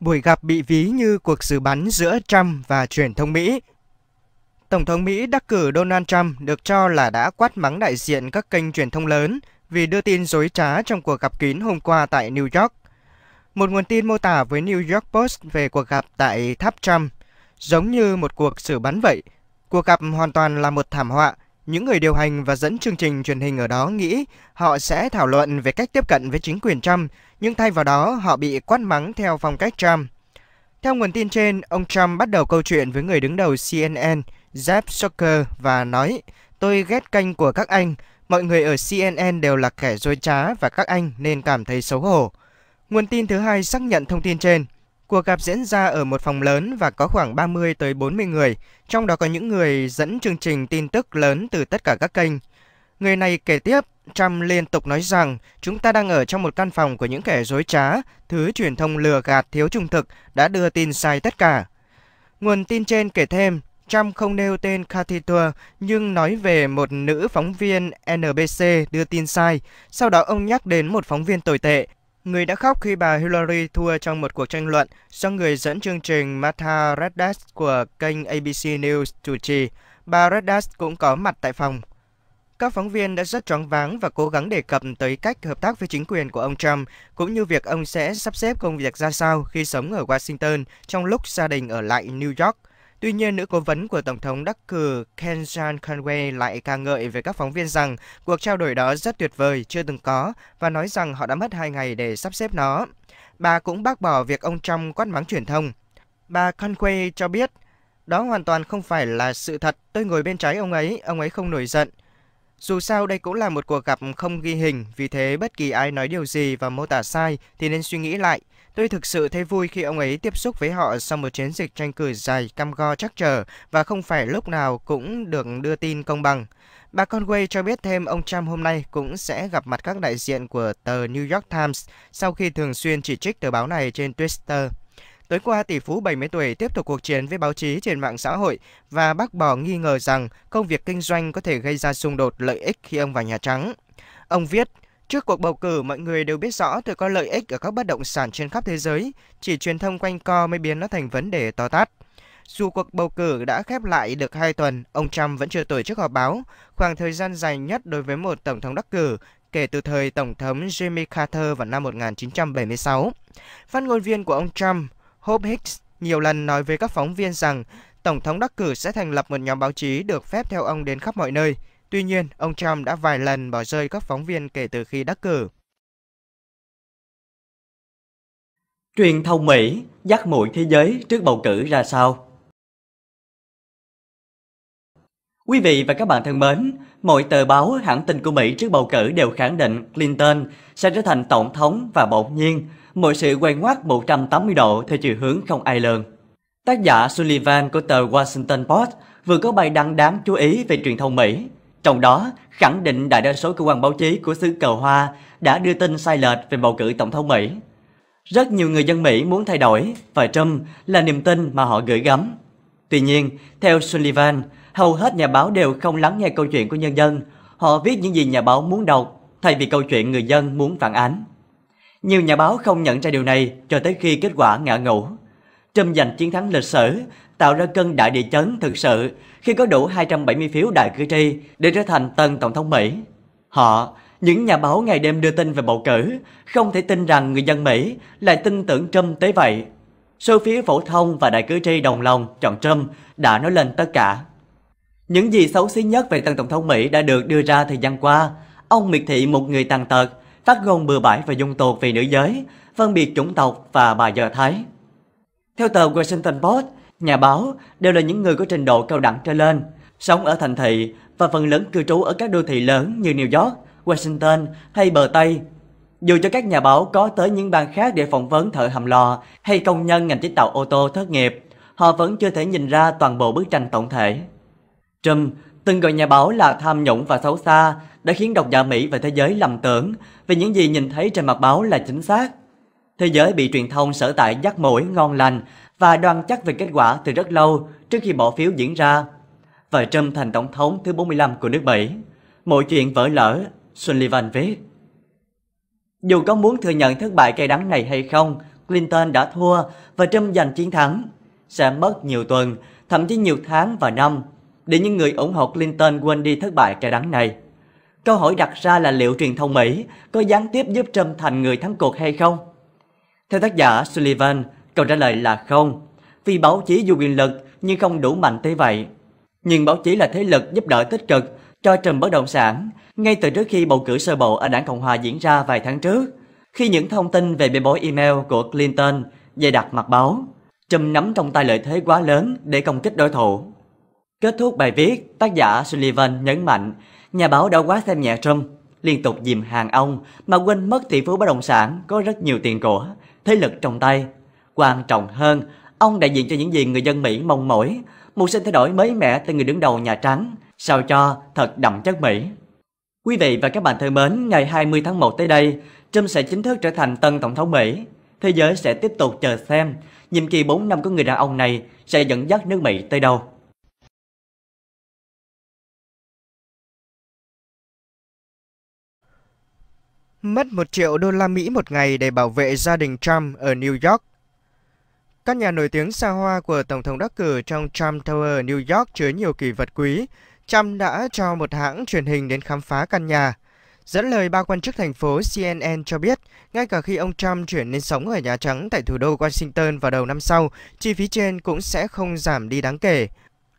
Buổi gặp bị ví như cuộc xử bắn giữa Trump và truyền thông Mỹ. Tổng thống Mỹ đắc cử Donald Trump được cho là đã quát mắng đại diện các kênh truyền thông lớn vì đưa tin dối trá trong cuộc gặp kín hôm qua tại New York. Một nguồn tin mô tả với New York Post về cuộc gặp tại tháp Trump Giống như một cuộc xử bắn vậy, cuộc gặp hoàn toàn là một thảm họa. Những người điều hành và dẫn chương trình truyền hình ở đó nghĩ họ sẽ thảo luận về cách tiếp cận với chính quyền Trump, nhưng thay vào đó họ bị quát mắng theo phong cách Trump. Theo nguồn tin trên, ông Trump bắt đầu câu chuyện với người đứng đầu CNN, Jeff Zucker, và nói Tôi ghét kênh của các anh, mọi người ở CNN đều là kẻ dối trá và các anh nên cảm thấy xấu hổ. Nguồn tin thứ hai xác nhận thông tin trên. Cuộc gặp diễn ra ở một phòng lớn và có khoảng 30 tới 40 người, trong đó có những người dẫn chương trình tin tức lớn từ tất cả các kênh. Người này kể tiếp, Trump liên tục nói rằng chúng ta đang ở trong một căn phòng của những kẻ dối trá, thứ truyền thông lừa gạt thiếu trung thực đã đưa tin sai tất cả. Nguồn tin trên kể thêm, Trump không nêu tên Cathy Tour nhưng nói về một nữ phóng viên NBC đưa tin sai, sau đó ông nhắc đến một phóng viên tồi tệ, Người đã khóc khi bà Hillary thua trong một cuộc tranh luận do người dẫn chương trình Martha Reddas của kênh ABC News chủ trì. Bà Reddas cũng có mặt tại phòng. Các phóng viên đã rất choáng váng và cố gắng đề cập tới cách hợp tác với chính quyền của ông Trump, cũng như việc ông sẽ sắp xếp công việc ra sao khi sống ở Washington trong lúc gia đình ở lại New York – Tuy nhiên, nữ cố vấn của Tổng thống đắc cử Kenjan Conway lại ca ngợi về các phóng viên rằng cuộc trao đổi đó rất tuyệt vời, chưa từng có, và nói rằng họ đã mất hai ngày để sắp xếp nó. Bà cũng bác bỏ việc ông Trump quát mắng truyền thông. Bà Conway cho biết, đó hoàn toàn không phải là sự thật, tôi ngồi bên trái ông ấy, ông ấy không nổi giận. Dù sao đây cũng là một cuộc gặp không ghi hình, vì thế bất kỳ ai nói điều gì và mô tả sai thì nên suy nghĩ lại, Tôi thực sự thấy vui khi ông ấy tiếp xúc với họ sau một chiến dịch tranh cử dài cam go chắc trở và không phải lúc nào cũng được đưa tin công bằng. Bà Conway cho biết thêm ông Trump hôm nay cũng sẽ gặp mặt các đại diện của tờ New York Times sau khi thường xuyên chỉ trích tờ báo này trên Twitter. Tối qua, tỷ phú 70 tuổi tiếp tục cuộc chiến với báo chí trên mạng xã hội và bác bỏ nghi ngờ rằng công việc kinh doanh có thể gây ra xung đột lợi ích khi ông vào Nhà Trắng. Ông viết, Trước cuộc bầu cử, mọi người đều biết rõ tôi có lợi ích ở các bất động sản trên khắp thế giới, chỉ truyền thông quanh co mới biến nó thành vấn đề to tát. Dù cuộc bầu cử đã khép lại được 2 tuần, ông Trump vẫn chưa tổ chức họp báo, khoảng thời gian dài nhất đối với một tổng thống đắc cử kể từ thời Tổng thống Jimmy Carter vào năm 1976. Phát ngôn viên của ông Trump, Hope Hicks, nhiều lần nói với các phóng viên rằng Tổng thống đắc cử sẽ thành lập một nhóm báo chí được phép theo ông đến khắp mọi nơi – Tuy nhiên, ông Trump đã vài lần bỏ rơi các phóng viên kể từ khi đắc cử. Truyền thông Mỹ dắt mũi thế giới trước bầu cử ra sao? Quý vị và các bạn thân mến, mọi tờ báo hãng tin của Mỹ trước bầu cử đều khẳng định Clinton sẽ trở thành tổng thống và bỗng nhiên, mọi sự quay ngoắt 180 độ theo chiều hướng không ai lường. Tác giả Sullivan của tờ Washington Post vừa có bài đăng đáng chú ý về truyền thông Mỹ trong đó, khẳng định đại đa số cơ quan báo chí của xứ Cờ Hoa đã đưa tin sai lệch về bầu cử tổng thống Mỹ. Rất nhiều người dân Mỹ muốn thay đổi và Trump là niềm tin mà họ gửi gắm. Tuy nhiên, theo Sullivan, hầu hết nhà báo đều không lắng nghe câu chuyện của nhân dân. Họ viết những gì nhà báo muốn đọc thay vì câu chuyện người dân muốn phản ánh. Nhiều nhà báo không nhận ra điều này cho tới khi kết quả ngã ngũ. Trump giành chiến thắng lịch sử, tạo ra cơn đại địa chấn thực sự khi có đủ 270 phiếu đại cử tri để trở thành tân tổng thống Mỹ. Họ, những nhà báo ngày đêm đưa tin về bầu cử, không thể tin rằng người dân Mỹ lại tin tưởng Trump tới vậy. Số phiếu phổ thông và đại cử tri đồng lòng chọn Trump đã nói lên tất cả. Những gì xấu xí nhất về tân tổng thống Mỹ đã được đưa ra thời gian qua. Ông miệt thị một người tàn tật, phát ngôn bừa bãi và dung tột về nữ giới, phân biệt chủng tộc và bà giờ Thái. Theo tờ Washington Post, nhà báo đều là những người có trình độ cao đẳng trở lên, sống ở thành thị và phần lớn cư trú ở các đô thị lớn như New York, Washington hay bờ Tây. Dù cho các nhà báo có tới những bang khác để phỏng vấn thợ hầm lò hay công nhân ngành chế tạo ô tô thất nghiệp, họ vẫn chưa thể nhìn ra toàn bộ bức tranh tổng thể. Trump từng gọi nhà báo là tham nhũng và xấu xa đã khiến độc giả Mỹ và thế giới lầm tưởng về những gì nhìn thấy trên mặt báo là chính xác. Thế giới bị truyền thông sở tại dắt mũi ngon lành và đoan chắc về kết quả từ rất lâu trước khi bỏ phiếu diễn ra. Và Trump thành tổng thống thứ 45 của nước Mỹ. Mọi chuyện vỡ lỡ, Sullivan viết. Dù có muốn thừa nhận thất bại cay đắng này hay không, Clinton đã thua và Trump giành chiến thắng. Sẽ mất nhiều tuần, thậm chí nhiều tháng và năm để những người ủng hộ Clinton quên đi thất bại cay đắng này. Câu hỏi đặt ra là liệu truyền thông Mỹ có gián tiếp giúp Trump thành người thắng cuộc hay không? Theo tác giả Sullivan, câu trả lời là không, vì báo chí dù quyền lực nhưng không đủ mạnh tới vậy. Nhưng báo chí là thế lực giúp đỡ tích cực cho trùm bất động sản ngay từ trước khi bầu cử sơ bộ ở đảng Cộng hòa diễn ra vài tháng trước, khi những thông tin về bê bối email của Clinton dày đặt mặt báo, trùm nắm trong tay lợi thế quá lớn để công kích đối thủ. Kết thúc bài viết, tác giả Sullivan nhấn mạnh, nhà báo đã quá xem nhẹ Trump liên tục dìm hàng ông mà quên mất tỷ phú bất động sản có rất nhiều tiền của, thế lực trong tay. Quan trọng hơn, ông đại diện cho những gì người dân Mỹ mong mỏi, một sự thay đổi mới mẻ từ người đứng đầu Nhà Trắng, sao cho thật đậm chất Mỹ. Quý vị và các bạn thân mến, ngày 20 tháng 1 tới đây, Trump sẽ chính thức trở thành tân tổng thống Mỹ. Thế giới sẽ tiếp tục chờ xem nhiệm kỳ 4 năm của người đàn ông này sẽ dẫn dắt nước Mỹ tới đâu. mất 1 triệu đô la Mỹ một ngày để bảo vệ gia đình Trump ở New York. Các nhà nổi tiếng xa hoa của Tổng thống đắc cử trong Trump Tower New York chứa nhiều kỳ vật quý. Trump đã cho một hãng truyền hình đến khám phá căn nhà. Dẫn lời ba quan chức thành phố CNN cho biết, ngay cả khi ông Trump chuyển lên sống ở Nhà Trắng tại thủ đô Washington vào đầu năm sau, chi phí trên cũng sẽ không giảm đi đáng kể.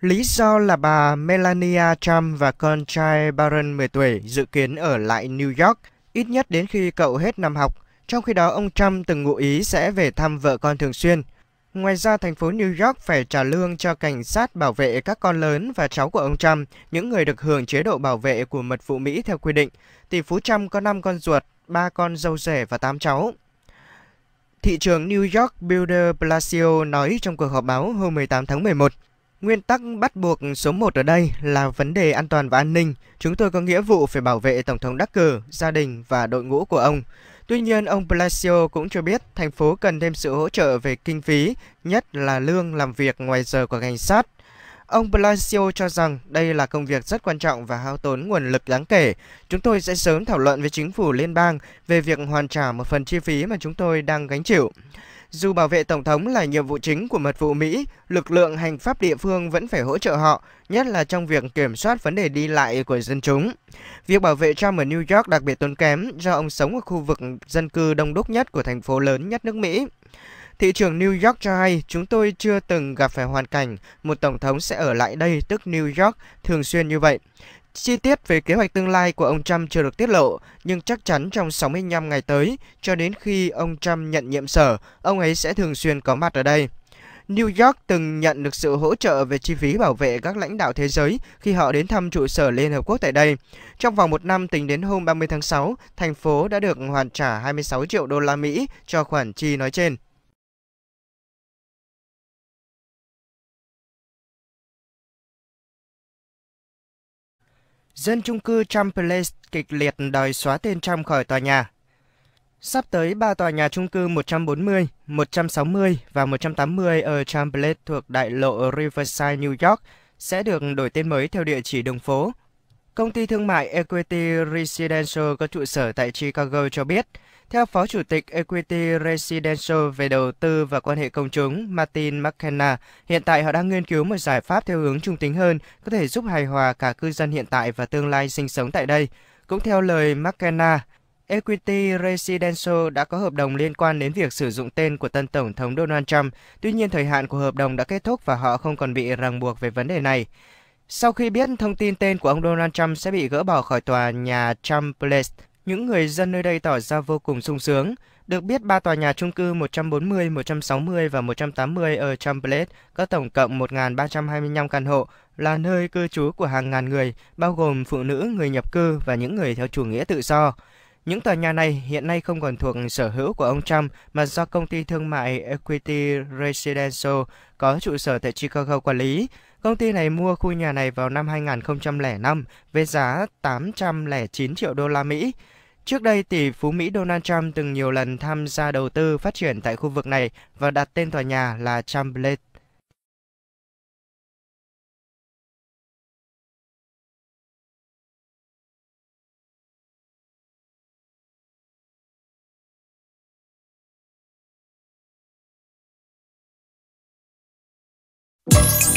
Lý do là bà Melania Trump và con trai Barron 10 tuổi dự kiến ở lại New York – ít nhất đến khi cậu hết năm học. Trong khi đó, ông Trump từng ngụ ý sẽ về thăm vợ con thường xuyên. Ngoài ra, thành phố New York phải trả lương cho cảnh sát bảo vệ các con lớn và cháu của ông Trump, những người được hưởng chế độ bảo vệ của mật vụ Mỹ theo quy định. Tỷ phú Trump có 5 con ruột, 3 con dâu rể và 8 cháu. Thị trường New York Builder Palacio nói trong cuộc họp báo hôm 18 tháng 11. Nguyên tắc bắt buộc số 1 ở đây là vấn đề an toàn và an ninh. Chúng tôi có nghĩa vụ phải bảo vệ Tổng thống đắc cử, gia đình và đội ngũ của ông. Tuy nhiên, ông Blasio cũng cho biết thành phố cần thêm sự hỗ trợ về kinh phí, nhất là lương làm việc ngoài giờ của cảnh sát. Ông Blasio cho rằng đây là công việc rất quan trọng và hao tốn nguồn lực đáng kể. Chúng tôi sẽ sớm thảo luận với chính phủ liên bang về việc hoàn trả một phần chi phí mà chúng tôi đang gánh chịu. Dù bảo vệ Tổng thống là nhiệm vụ chính của mật vụ Mỹ, lực lượng hành pháp địa phương vẫn phải hỗ trợ họ, nhất là trong việc kiểm soát vấn đề đi lại của dân chúng. Việc bảo vệ Trump ở New York đặc biệt tốn kém do ông sống ở khu vực dân cư đông đúc nhất của thành phố lớn nhất nước Mỹ. Thị trưởng New York cho hay chúng tôi chưa từng gặp phải hoàn cảnh một tổng thống sẽ ở lại đây tức New York thường xuyên như vậy. Chi tiết về kế hoạch tương lai của ông Trump chưa được tiết lộ, nhưng chắc chắn trong 65 ngày tới, cho đến khi ông Trump nhận nhiệm sở, ông ấy sẽ thường xuyên có mặt ở đây. New York từng nhận được sự hỗ trợ về chi phí bảo vệ các lãnh đạo thế giới khi họ đến thăm trụ sở Liên Hợp Quốc tại đây. Trong vòng một năm tính đến hôm 30 tháng 6, thành phố đã được hoàn trả 26 triệu đô la Mỹ cho khoản chi nói trên. Dân trung cư Trump Place kịch liệt đòi xóa tên Trump khỏi tòa nhà. Sắp tới, ba tòa nhà trung cư 140, 160 và 180 ở Trump Place thuộc đại lộ Riverside, New York sẽ được đổi tên mới theo địa chỉ đường phố. Công ty thương mại Equity Residential có trụ sở tại Chicago cho biết, theo Phó Chủ tịch Equity Residential về đầu tư và quan hệ công chúng Martin McKenna, hiện tại họ đang nghiên cứu một giải pháp theo hướng trung tính hơn, có thể giúp hài hòa cả cư dân hiện tại và tương lai sinh sống tại đây. Cũng theo lời McKenna, Equity Residential đã có hợp đồng liên quan đến việc sử dụng tên của tân Tổng thống Donald Trump, tuy nhiên thời hạn của hợp đồng đã kết thúc và họ không còn bị ràng buộc về vấn đề này. Sau khi biết thông tin tên của ông Donald Trump sẽ bị gỡ bỏ khỏi tòa nhà Trump Place, những người dân nơi đây tỏ ra vô cùng sung sướng. Được biết, ba tòa nhà chung cư 140, 160 và 180 ở Champlain có tổng cộng 1.325 căn hộ là nơi cư trú của hàng ngàn người, bao gồm phụ nữ, người nhập cư và những người theo chủ nghĩa tự do. Những tòa nhà này hiện nay không còn thuộc sở hữu của ông Trump mà do công ty thương mại Equity Residential có trụ sở tại Chicago quản lý. Công ty này mua khu nhà này vào năm 2005 với giá 809 triệu đô la Mỹ. Trước đây, tỷ phú Mỹ Donald Trump từng nhiều lần tham gia đầu tư phát triển tại khu vực này và đặt tên tòa nhà là Chamberlain. Thank you